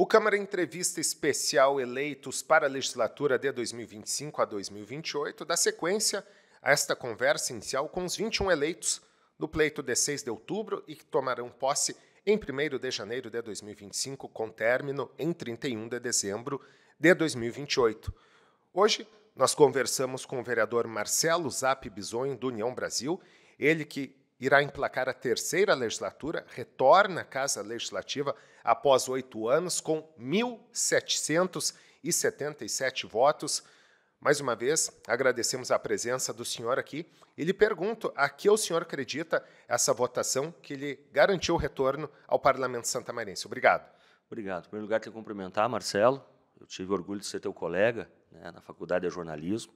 O Câmara Entrevista Especial Eleitos para a Legislatura de 2025 a 2028 dá sequência a esta conversa inicial com os 21 eleitos do pleito de 6 de outubro e que tomarão posse em 1 de janeiro de 2025, com término em 31 de dezembro de 2028. Hoje, nós conversamos com o vereador Marcelo Zap Bisonho, do União Brasil, ele que irá emplacar a terceira legislatura, retorna à Casa Legislativa após oito anos, com 1.777 votos. Mais uma vez, agradecemos a presença do senhor aqui e lhe pergunto a que o senhor acredita essa votação que lhe garantiu o retorno ao Parlamento Santamarense. Obrigado. Obrigado. Em primeiro lugar, quero cumprimentar, Marcelo. Eu tive orgulho de ser teu colega né, na Faculdade de Jornalismo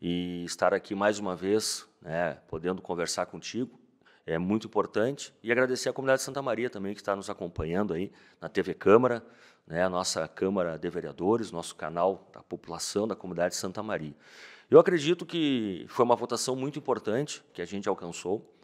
e estar aqui mais uma vez, né, podendo conversar contigo, é muito importante. E agradecer à comunidade de Santa Maria também, que está nos acompanhando aí na TV Câmara, né, a nossa Câmara de Vereadores, nosso canal da população da comunidade de Santa Maria. Eu acredito que foi uma votação muito importante que a gente alcançou,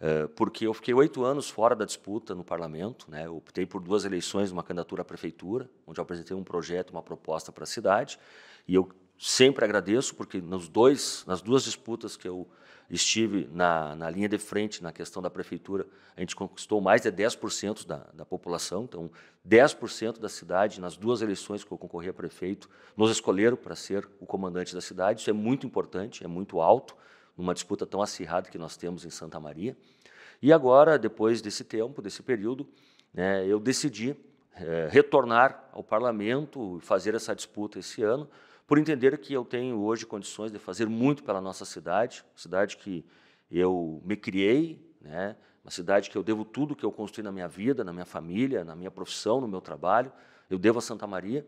eh, porque eu fiquei oito anos fora da disputa no parlamento, né, eu optei por duas eleições uma candidatura à prefeitura, onde eu apresentei um projeto, uma proposta para a cidade, e eu sempre agradeço, porque nos dois, nas duas disputas que eu estive na, na linha de frente, na questão da prefeitura, a gente conquistou mais de 10% da, da população, então 10% da cidade, nas duas eleições que eu concorri a prefeito, nos escolheram para ser o comandante da cidade, isso é muito importante, é muito alto, numa disputa tão acirrada que nós temos em Santa Maria. E agora, depois desse tempo, desse período, né, eu decidi é, retornar ao parlamento, fazer essa disputa esse ano, por entender que eu tenho hoje condições de fazer muito pela nossa cidade, cidade que eu me criei, né? uma cidade que eu devo tudo que eu construí na minha vida, na minha família, na minha profissão, no meu trabalho, eu devo a Santa Maria.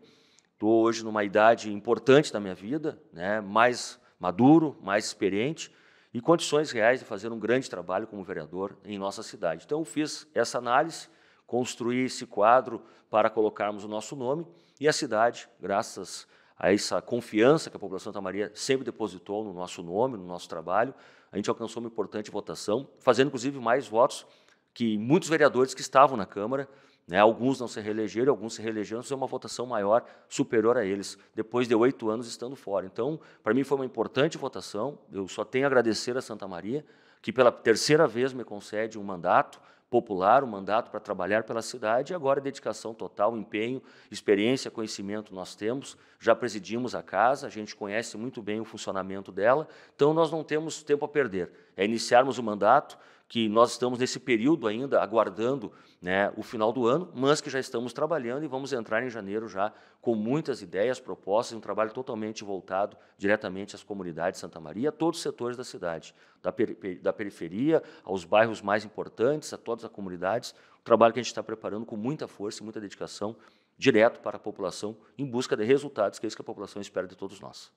Estou hoje numa idade importante da minha vida, né? mais maduro, mais experiente e condições reais de fazer um grande trabalho como vereador em nossa cidade. Então, eu fiz essa análise, construí esse quadro para colocarmos o nosso nome e a cidade, graças a a essa confiança que a população de Santa Maria sempre depositou no nosso nome, no nosso trabalho, a gente alcançou uma importante votação, fazendo inclusive mais votos que muitos vereadores que estavam na Câmara, né, alguns não se reelegeram, alguns se reelegeram, isso é uma votação maior, superior a eles, depois de oito anos estando fora. Então, para mim foi uma importante votação, eu só tenho a agradecer a Santa Maria, que pela terceira vez me concede um mandato, popular, o um mandato para trabalhar pela cidade, e agora dedicação total, empenho, experiência, conhecimento nós temos, já presidimos a casa, a gente conhece muito bem o funcionamento dela, então nós não temos tempo a perder. É iniciarmos o mandato, que nós estamos nesse período ainda aguardando né, o final do ano, mas que já estamos trabalhando e vamos entrar em janeiro já com muitas ideias, propostas, um trabalho totalmente voltado diretamente às comunidades de Santa Maria, a todos os setores da cidade, da, peri da periferia, aos bairros mais importantes, a todas as comunidades, um trabalho que a gente está preparando com muita força e muita dedicação direto para a população em busca de resultados, que é isso que a população espera de todos nós.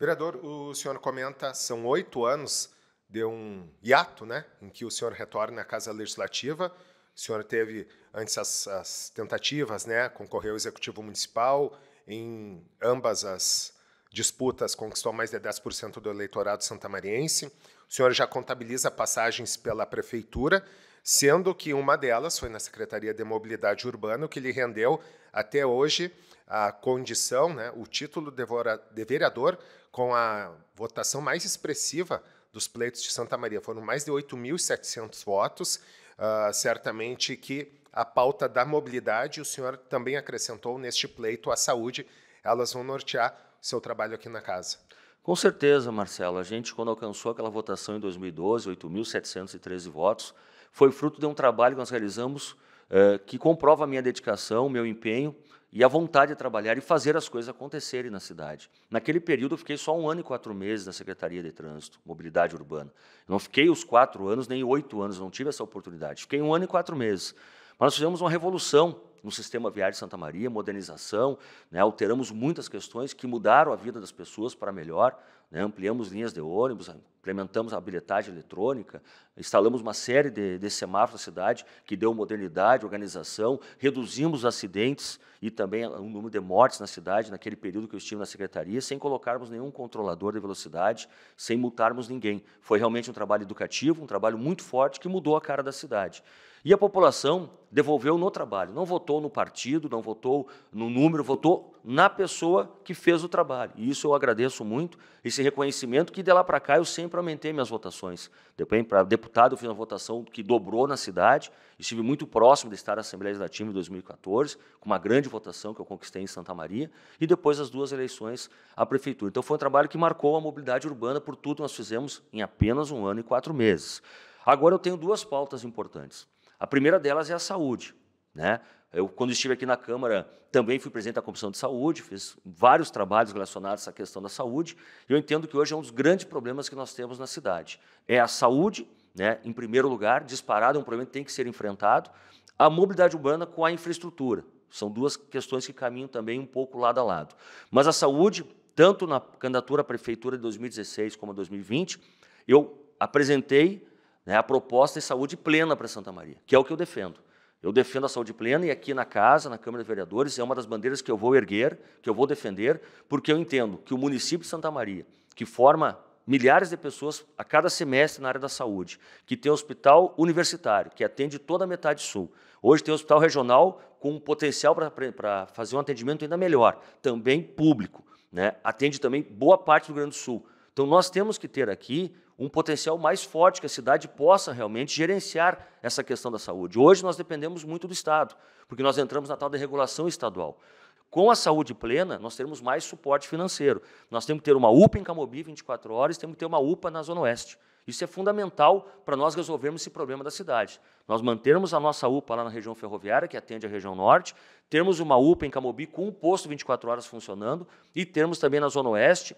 Vereador, o senhor comenta, são oito anos deu um hiato, né, em que o senhor retorna à Casa Legislativa. O senhor teve antes as, as tentativas, né, concorreu ao Executivo Municipal, em ambas as disputas conquistou mais de 10% do eleitorado santamariense. O senhor já contabiliza passagens pela prefeitura, sendo que uma delas foi na Secretaria de Mobilidade Urbana, o que lhe rendeu até hoje a condição, né, o título de vereador com a votação mais expressiva dos pleitos de Santa Maria. Foram mais de 8.700 votos, uh, certamente que a pauta da mobilidade, o senhor também acrescentou neste pleito a saúde, elas vão nortear seu trabalho aqui na casa. Com certeza, Marcelo. A gente, quando alcançou aquela votação em 2012, 8.713 votos, foi fruto de um trabalho que nós realizamos eh, que comprova a minha dedicação, o meu empenho e a vontade de trabalhar e fazer as coisas acontecerem na cidade. Naquele período, eu fiquei só um ano e quatro meses na Secretaria de Trânsito, Mobilidade Urbana. não fiquei os quatro anos, nem oito anos, não tive essa oportunidade. Fiquei um ano e quatro meses. Mas nós fizemos uma revolução no sistema viário de Santa Maria, modernização, né, alteramos muitas questões que mudaram a vida das pessoas para melhor, né, ampliamos linhas de ônibus, implementamos a bilhetagem eletrônica, instalamos uma série de, de semáforos na cidade que deu modernidade, organização, reduzimos acidentes e também o número de mortes na cidade naquele período que eu estive na secretaria, sem colocarmos nenhum controlador de velocidade, sem multarmos ninguém. Foi realmente um trabalho educativo, um trabalho muito forte que mudou a cara da cidade. E a população devolveu no trabalho, não votou no partido, não votou no número, votou na pessoa que fez o trabalho. E isso eu agradeço muito, esse reconhecimento que de lá para cá eu sempre aumentei minhas votações. Depois, para deputado, eu fiz uma votação que dobrou na cidade, estive muito próximo de estar na Assembleia Legislativa em 2014, com uma grande votação que eu conquistei em Santa Maria, e depois as duas eleições à Prefeitura. Então foi um trabalho que marcou a mobilidade urbana por tudo que nós fizemos em apenas um ano e quatro meses. Agora eu tenho duas pautas importantes. A primeira delas é a saúde. Né? Eu, quando estive aqui na Câmara, também fui presidente da Comissão de Saúde, fiz vários trabalhos relacionados à questão da saúde, e eu entendo que hoje é um dos grandes problemas que nós temos na cidade. É a saúde, né, em primeiro lugar, disparado, é um problema que tem que ser enfrentado, a mobilidade urbana com a infraestrutura. São duas questões que caminham também um pouco lado a lado. Mas a saúde, tanto na candidatura à prefeitura de 2016 como 2020, eu apresentei né, a proposta de saúde plena para Santa Maria, que é o que eu defendo. Eu defendo a saúde plena e aqui na casa, na Câmara de Vereadores, é uma das bandeiras que eu vou erguer, que eu vou defender, porque eu entendo que o município de Santa Maria, que forma milhares de pessoas a cada semestre na área da saúde, que tem hospital universitário, que atende toda a metade sul. Hoje tem hospital regional com um potencial para fazer um atendimento ainda melhor, também público. Né? Atende também boa parte do Rio Grande do Sul. Então, nós temos que ter aqui um potencial mais forte que a cidade possa realmente gerenciar essa questão da saúde. Hoje, nós dependemos muito do Estado, porque nós entramos na tal da regulação estadual. Com a saúde plena, nós teremos mais suporte financeiro. Nós temos que ter uma UPA em Camobi 24 horas, temos que ter uma UPA na Zona Oeste. Isso é fundamental para nós resolvermos esse problema da cidade. Nós mantermos a nossa UPA lá na região ferroviária, que atende a região norte, termos uma UPA em Camobi com um posto 24 horas funcionando e termos também na Zona Oeste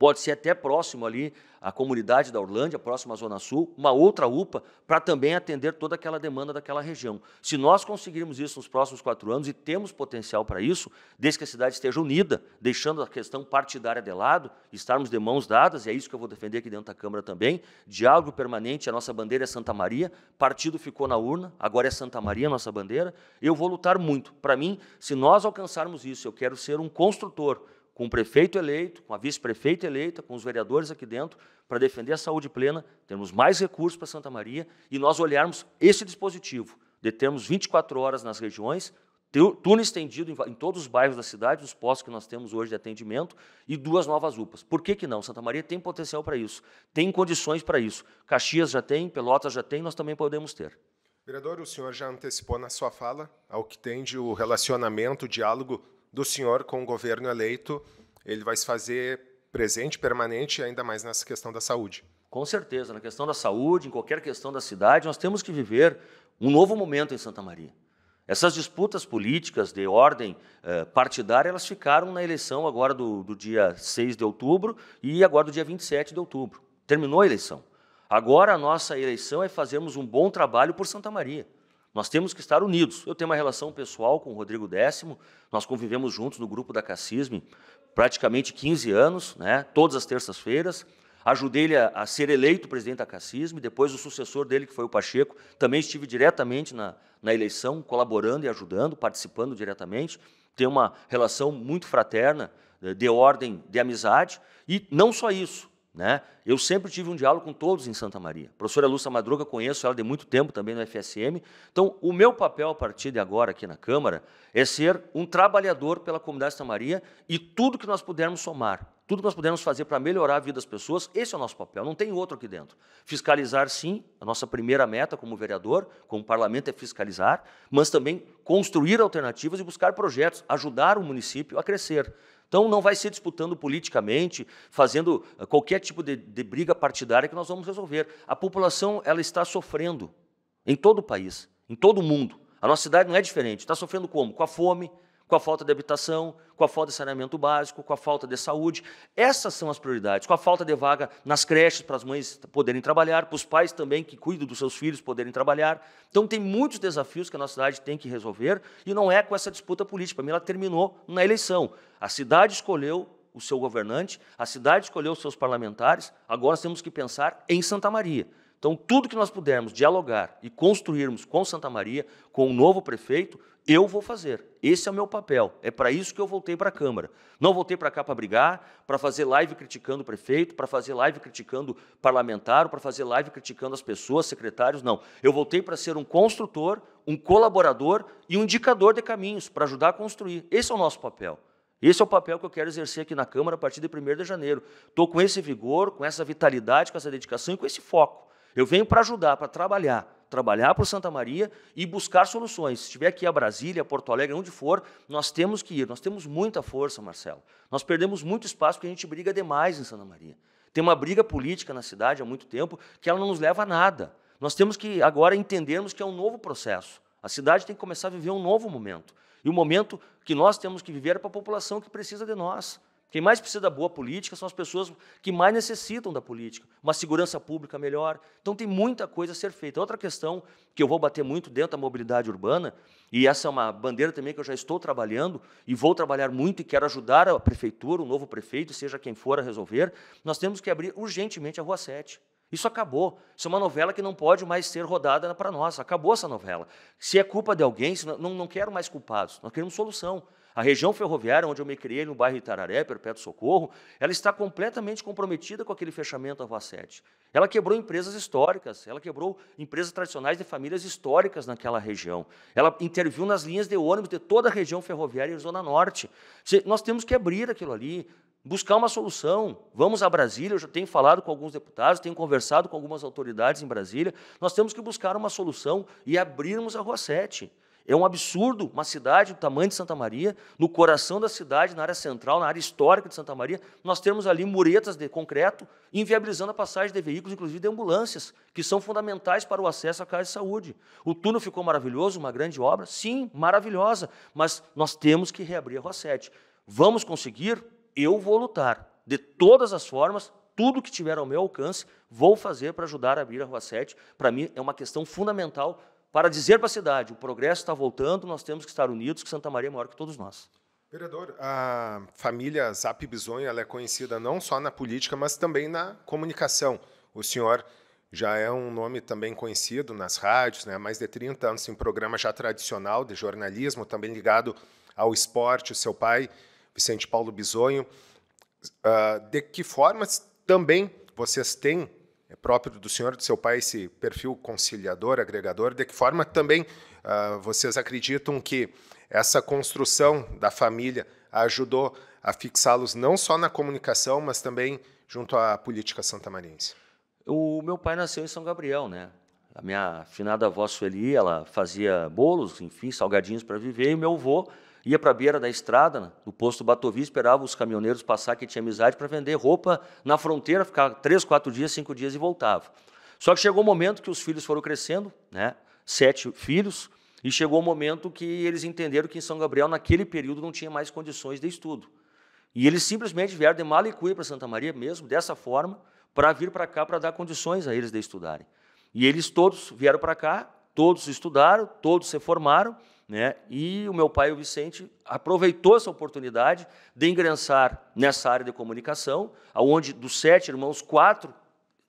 pode ser até próximo ali à comunidade da Orlândia, próximo à Zona Sul, uma outra UPA para também atender toda aquela demanda daquela região. Se nós conseguirmos isso nos próximos quatro anos e temos potencial para isso, desde que a cidade esteja unida, deixando a questão partidária de lado, estarmos de mãos dadas, e é isso que eu vou defender aqui dentro da Câmara também, diálogo permanente, a nossa bandeira é Santa Maria, partido ficou na urna, agora é Santa Maria a nossa bandeira, eu vou lutar muito. Para mim, se nós alcançarmos isso, eu quero ser um construtor, com o prefeito eleito, com a vice-prefeita eleita, com os vereadores aqui dentro, para defender a saúde plena, termos mais recursos para Santa Maria e nós olharmos esse dispositivo, de termos 24 horas nas regiões, turno estendido em, todos os bairros da cidade, os postos que nós temos hoje de atendimento, e duas novas UPAs. Por que, que não? Santa Maria tem potencial para isso, tem condições para isso. Caxias já tem, Pelotas já tem, nós também podemos ter. Vereador, o senhor já antecipou na sua fala ao que tende o relacionamento, o diálogo do senhor com o governo eleito, ele vai se fazer presente, permanente, ainda mais nessa questão da saúde. Com certeza, na questão da saúde, em qualquer questão da cidade, nós temos que viver um novo momento em Santa Maria. Essas disputas políticas de ordem eh, partidária, elas ficaram na eleição agora do, do dia 6 de outubro e agora do dia 27 de outubro. Terminou a eleição. Agora a nossa eleição é fazermos um bom trabalho por Santa Maria. Nós temos que estar unidos. Eu tenho uma relação pessoal com o Rodrigo Décimo, nós convivemos juntos no grupo da Cassisme praticamente 15 anos, né, todas as terças-feiras. Ajudei ele a, a, ser eleito presidente da Cassisme, depois o sucessor dele, que foi o Pacheco, também estive diretamente na, na eleição, colaborando e ajudando, participando diretamente. Tenho uma relação muito fraterna, eh, de ordem de amizade. E não só isso, né? Eu sempre tive um diálogo com todos em Santa Maria. A professora Lúcia Madruga, conheço ela de muito tempo também no FSM. Então, o meu papel a partir de agora aqui na Câmara é ser um trabalhador pela comunidade de Santa Maria e tudo que nós pudermos somar, tudo que nós pudermos fazer para melhorar a vida das pessoas, esse é o nosso papel, não tem outro aqui dentro. Fiscalizar, sim, a nossa primeira meta como vereador, como parlamento, é fiscalizar, mas também construir alternativas e buscar projetos, ajudar o município a crescer. Então não vai ser disputando politicamente, fazendo eh, qualquer tipo de, de briga partidária que nós vamos resolver. A população ela está sofrendo em todo o país, em todo o mundo. A nossa cidade não é diferente. Está sofrendo como? Com a fome, com a falta de habitação, com a falta de saneamento básico, com a falta de saúde. Essas são as prioridades. Com a falta de vaga nas creches para as mães poderem trabalhar, para os pais também que cuidam dos seus filhos poderem trabalhar. Então, tem muitos desafios que a nossa cidade tem que resolver e não é com essa disputa política. Para mim, ela terminou na eleição. A cidade escolheu o seu governante, a cidade escolheu os seus parlamentares, agora temos que pensar em Santa Maria. Então, tudo que nós pudermos dialogar e construirmos com Santa Maria, com o novo prefeito, eu vou fazer. Esse é o meu papel. É para isso que eu voltei para a Câmara. Não voltei para cá para brigar, para fazer live criticando o prefeito, para fazer live criticando parlamentar, para fazer live criticando as pessoas, secretários, não. Eu voltei para ser um construtor, um colaborador e um indicador de caminhos para ajudar a construir. Esse é o nosso papel. Esse é o papel que eu quero exercer aqui na Câmara a partir de 1 de janeiro. Estou com esse vigor, com essa vitalidade, com essa dedicação e com esse foco. Eu venho para ajudar, para trabalhar, trabalhar para Santa Maria e buscar soluções. Se estiver aqui a Brasília, Porto Alegre, onde for, nós temos que ir. Nós temos muita força, Marcelo. Nós perdemos muito espaço porque a gente briga demais em Santa Maria. Tem uma briga política na cidade há muito tempo que ela não nos leva a nada. Nós temos que agora entendermos que é um novo processo. A cidade tem que começar a viver um novo momento. E o momento que nós temos que viver é para a população que precisa de nós. Quem mais precisa da boa política são as pessoas que mais necessitam da política, uma segurança pública melhor. Então tem muita coisa a ser feita. Outra questão que eu vou bater muito dentro da mobilidade urbana, e essa é uma bandeira também que eu já estou trabalhando e vou trabalhar muito e quero ajudar a prefeitura, o novo prefeito, seja quem for a resolver, nós temos que abrir urgentemente a Rua 7. Isso acabou. Isso é uma novela que não pode mais ser rodada para nós. Acabou essa novela. Se é culpa de alguém, não, quero mais culpados. Nós queremos solução. A região ferroviária, onde eu me criei, no bairro Itararé, Perpétuo Socorro, ela está completamente comprometida com aquele fechamento da rua 7. Ela quebrou empresas históricas, ela quebrou empresas tradicionais de famílias históricas naquela região. Ela interviu nas linhas de ônibus de toda a região ferroviária e Zona Norte. Nós temos que abrir aquilo ali, buscar uma solução. Vamos a Brasília, eu já tenho falado com alguns deputados, tenho conversado com algumas autoridades em Brasília. Nós temos que buscar uma solução e abrirmos a Rua 7. É um absurdo uma cidade do tamanho de Santa Maria, no coração da cidade, na área central, na área histórica de Santa Maria, nós temos ali muretas de concreto inviabilizando a passagem de veículos, inclusive de ambulâncias, que são fundamentais para o acesso à casa de saúde. O túnel ficou maravilhoso, uma grande obra, sim, maravilhosa, mas nós temos que reabrir a Rua 7. Vamos conseguir? Eu vou lutar de todas as formas, tudo que tiver ao meu alcance, vou fazer para ajudar a abrir a Rua 7. Para mim, é uma questão fundamental para dizer para a cidade: o progresso está voltando, nós temos que estar unidos, que Santa Maria é maior que todos nós. Vereador, a família Zap Bisonho é conhecida não só na política, mas também na comunicação. O senhor já é um nome também conhecido nas rádios, né? há mais de 30 anos em programa já tradicional de jornalismo, também ligado ao esporte, o seu pai, Vicente Paulo Bisonho. Uh, de que formas também vocês têm é próprio do senhor, do seu pai, esse perfil conciliador, agregador? De que forma também uh, vocês acreditam que essa construção da família ajudou a fixá-los não só na comunicação, mas também junto à política santamarense? O meu pai nasceu em São Gabriel, né? A minha afinada avó Sueli, ela fazia bolos, enfim, salgadinhos para viver, e meu avô Ia para a beira da estrada, né? no posto Batovi, esperava os caminhoneiros passar que tinha amizade para vender roupa na fronteira, ficar três, quatro dias, cinco dias e voltava. Só que chegou o um momento que os filhos foram crescendo, né? sete filhos, e chegou o um momento que eles entenderam que em São Gabriel, naquele período, não tinha mais condições de estudo. E eles simplesmente vieram de Malicuia para Santa Maria, mesmo dessa forma, para vir para cá para dar condições a eles de estudarem. E eles todos vieram para cá, todos estudaram, todos se formaram, né? E o meu pai, o Vicente, aproveitou essa oportunidade de ingressar nessa área de comunicação, aonde dos sete irmãos, quatro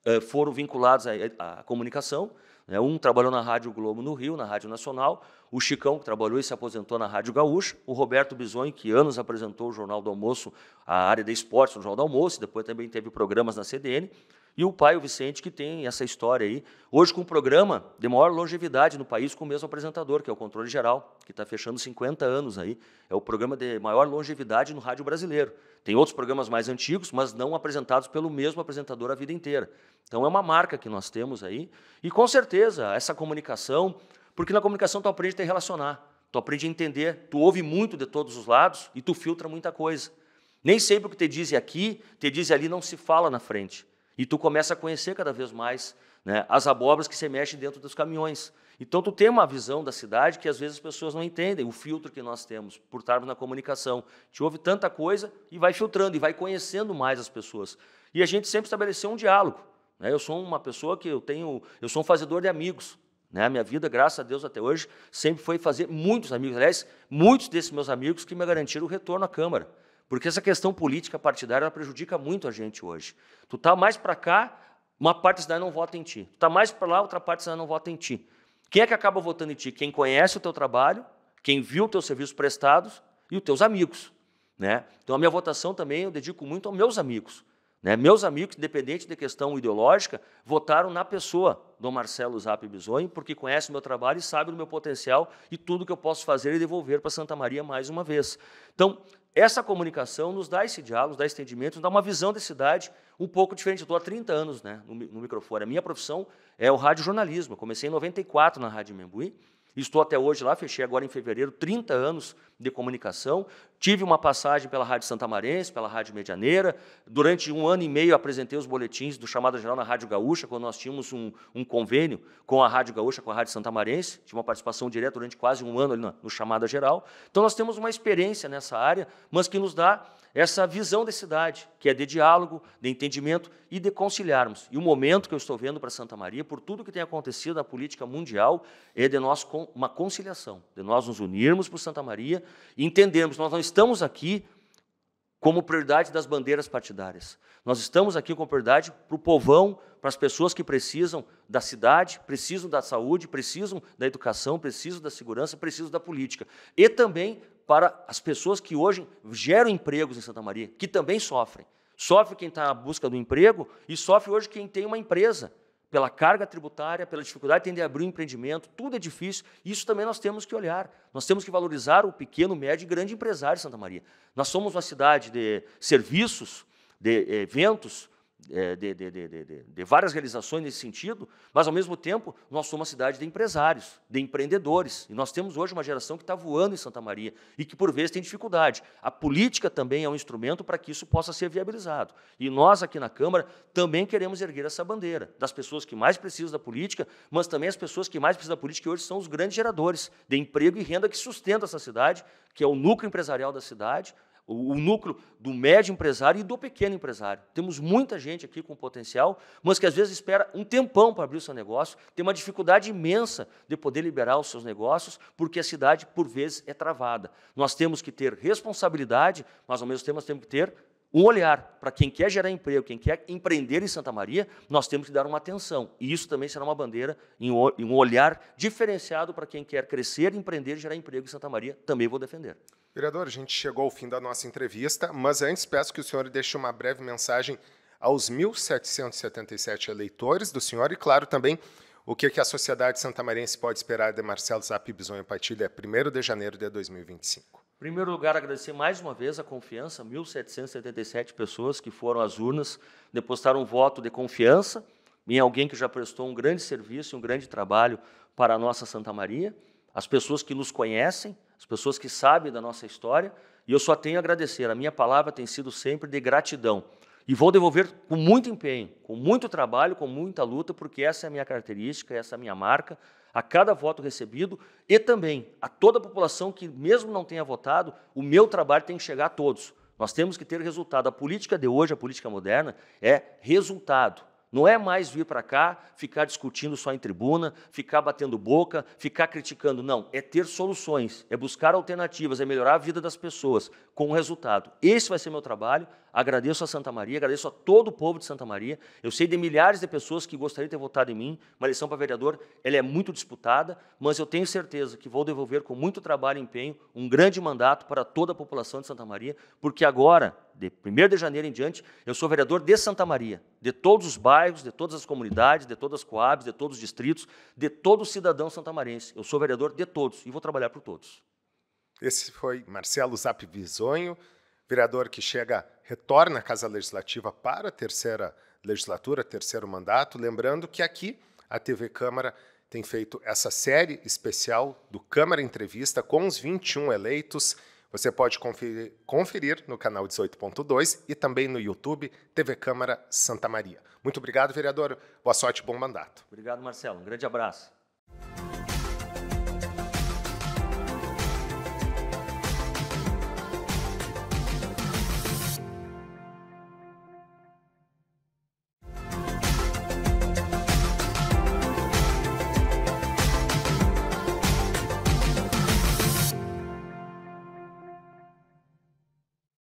eh, foram vinculados à, à comunicação. Né? Um trabalhou na Rádio Globo no Rio, na Rádio Nacional, o Chicão, que trabalhou e se aposentou na Rádio Gaúcha, o Roberto Bisonho, que anos apresentou o Jornal do Almoço, a área de esportes no Jornal do Almoço, depois também teve programas na CDN, e o pai, o Vicente, que tem essa história aí, hoje com o programa de maior longevidade no país, com o mesmo apresentador, que é o Controle Geral, que está fechando 50 anos aí. É o programa de maior longevidade no rádio brasileiro. Tem outros programas mais antigos, mas não apresentados pelo mesmo apresentador a vida inteira. Então é uma marca que nós temos aí. E com certeza, essa comunicação, porque na comunicação tu aprende a te relacionar, tu aprende a entender, tu ouve muito de todos os lados e tu filtra muita coisa. Nem sempre o que te dizem é aqui, te diz ali, não se fala na frente. E tu começa a conhecer cada vez mais né, as abobras que se mexem dentro dos caminhões. Então, tu tem uma visão da cidade que às vezes as pessoas não entendem, o filtro que nós temos por estarmos na comunicação. Te ouve tanta coisa e vai filtrando, e vai conhecendo mais as pessoas. E a gente sempre estabeleceu um diálogo. Né? Eu sou uma pessoa que eu tenho, eu sou um fazedor de amigos. Né? A minha vida, graças a Deus, até hoje, sempre foi fazer muitos amigos. Aliás, muitos desses meus amigos que me garantiram o retorno à Câmara. Porque essa questão política partidária prejudica muito a gente hoje. Tu tá mais para cá, uma parte da cidade não vota em ti. Tu tá mais para lá, outra parte da cidade não vota em ti. Quem é que acaba votando em ti? Quem conhece o teu trabalho, quem viu os teus serviços prestados e os teus amigos. Né? Então, a minha votação também eu dedico muito aos meus amigos. Né? Meus amigos, independente da questão ideológica, votaram na pessoa do Marcelo Zap Bisonho, porque conhece o meu trabalho e sabe do meu potencial e tudo que eu posso fazer e devolver para Santa Maria mais uma vez. Então, essa comunicação nos dá esse diálogo, nos dá esse entendimento, nos dá uma visão da cidade um pouco diferente. Eu estou há 30 anos né, no, no microfone. A minha profissão é o rádio jornalismo. Eu comecei em 94 na Rádio Membuí Estou até hoje lá, fechei agora em fevereiro, 30 anos de comunicação. Tive uma passagem pela Rádio Santa Marense, pela Rádio Medianeira. Durante um ano e meio apresentei os boletins do Chamada Geral na Rádio Gaúcha, quando nós tínhamos um, um convênio com a Rádio Gaúcha, com a Rádio Santa Marense. Tive uma participação direta durante quase um ano ali no, no Chamada Geral. Então nós temos uma experiência nessa área, mas que nos dá essa visão da cidade, que é de diálogo, de entendimento e de conciliarmos. E o momento que eu estou vendo para Santa Maria, por tudo que tem acontecido na política mundial, é de nós com uma conciliação, de nós nos unirmos por Santa Maria e entendermos, nós não estamos aqui como prioridade das bandeiras partidárias. Nós estamos aqui com prioridade para o povão, para as pessoas que precisam da cidade, precisam da saúde, precisam da educação, precisam da segurança, precisam da política. E também para as pessoas que hoje geram empregos em Santa Maria, que também sofrem. Sofre quem está à busca do emprego e sofre hoje quem tem uma empresa, pela carga tributária, pela dificuldade de abrir um empreendimento, tudo é difícil. Isso também nós temos que olhar. Nós temos que valorizar o pequeno, médio e grande empresário de Santa Maria. Nós somos uma cidade de serviços, de eventos, é, de, de, de, de, várias realizações nesse sentido, mas, ao mesmo tempo, nós somos uma cidade de empresários, de empreendedores. E nós temos hoje uma geração que está voando em Santa Maria e que, por vezes, tem dificuldade. A política também é um instrumento para que isso possa ser viabilizado. E nós, aqui na Câmara, também queremos erguer essa bandeira das pessoas que mais precisam da política, mas também as pessoas que mais precisam da política hoje são os grandes geradores de emprego e renda que sustentam essa cidade, que é o núcleo empresarial da cidade, o, o núcleo do médio empresário e do pequeno empresário. Temos muita gente aqui com potencial, mas que às vezes espera um tempão para abrir o seu negócio, tem uma dificuldade imensa de poder liberar os seus negócios, porque a cidade, por vezes, é travada. Nós temos que ter responsabilidade, mas ao mesmo tempo nós temos que ter um olhar para quem quer gerar emprego, quem quer empreender em Santa Maria, nós temos que dar uma atenção. E isso também será uma bandeira e um olhar diferenciado para quem quer crescer, empreender e gerar emprego em Santa Maria, também vou defender. Vereador, a gente chegou ao fim da nossa entrevista, mas antes peço que o senhor deixe uma breve mensagem aos 1.777 eleitores do senhor e, claro, também o que, a sociedade santamarense pode esperar de Marcelo Zap Bisonho Patilha 1 de janeiro de 2025? Em primeiro lugar, agradecer mais uma vez a confiança, 1.777 pessoas que foram às urnas, depositaram um voto de confiança em alguém que já prestou um grande serviço, e um grande trabalho para a nossa Santa Maria as pessoas que nos conhecem, as pessoas que sabem da nossa história, e eu só tenho a agradecer. A minha palavra tem sido sempre de gratidão. E vou devolver com muito empenho, com muito trabalho, com muita luta, porque essa é a minha característica, essa é a minha marca, a cada voto recebido e também a toda a população que, mesmo não tenha votado, o meu trabalho tem que chegar a todos. Nós temos que ter resultado. A política de hoje, a política moderna, é resultado. Não é mais vir para cá, ficar discutindo só em tribuna, ficar batendo boca, ficar criticando. Não, é ter soluções, é buscar alternativas, é melhorar a vida das pessoas com resultado. Esse vai ser meu trabalho Agradeço a Santa Maria, agradeço a todo o povo de Santa Maria. Eu sei de milhares de pessoas que gostariam de ter votado em mim. Uma eleição para vereador, ela é muito disputada, mas eu tenho certeza que vou devolver com muito trabalho e empenho um grande mandato para toda a população de Santa Maria, porque agora, de 1 de janeiro em diante, eu sou vereador de Santa Maria, de todos os bairros, de todas as comunidades, de todas as coabs, de todos os distritos, de todo cidadão santamarense. Eu sou vereador de todos e vou trabalhar por todos. Esse foi Marcelo Zap Visonho vereador que chega, retorna à Casa Legislativa para a terceira legislatura, terceiro mandato. Lembrando que aqui a TV Câmara tem feito essa série especial do Câmara Entrevista com os 21 eleitos. Você pode conferir, conferir no canal 18.2 e também no YouTube TV Câmara Santa Maria. Muito obrigado, vereador. Boa sorte, bom mandato. Obrigado, Marcelo. Um grande abraço.